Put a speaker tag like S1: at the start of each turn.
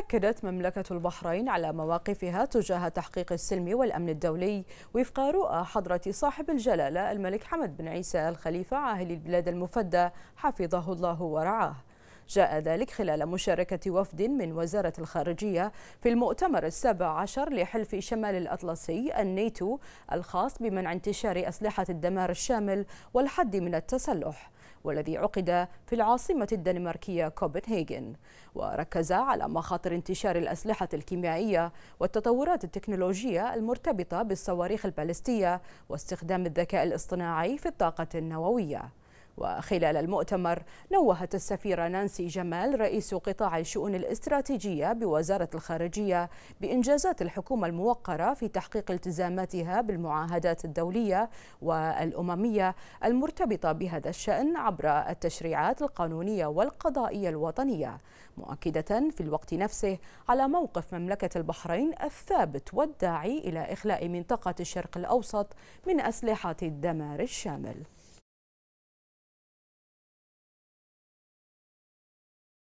S1: أكدت مملكة البحرين على مواقفها تجاه تحقيق السلم والأمن الدولي وفق رؤى حضرة صاحب الجلالة الملك حمد بن عيسى الخليفة عاهل البلاد المفدى حفظه الله ورعاه جاء ذلك خلال مشاركة وفد من وزارة الخارجية في المؤتمر السابع عشر لحلف شمال الأطلسي النيتو الخاص بمنع انتشار أسلحة الدمار الشامل والحد من التسلح والذي عقد في العاصمة الدنماركية كوبنهاجن وركز على مخاطر انتشار الأسلحة الكيميائية والتطورات التكنولوجية المرتبطة بالصواريخ البالستية واستخدام الذكاء الاصطناعي في الطاقة النووية وخلال المؤتمر نوهت السفيرة نانسي جمال رئيس قطاع الشؤون الاستراتيجية بوزارة الخارجية بإنجازات الحكومة الموقرة في تحقيق التزاماتها بالمعاهدات الدولية والأممية المرتبطة بهذا الشأن عبر التشريعات القانونية والقضائية الوطنية مؤكدة في الوقت نفسه على موقف مملكة البحرين الثابت والداعي إلى إخلاء منطقة الشرق الأوسط من أسلحة الدمار الشامل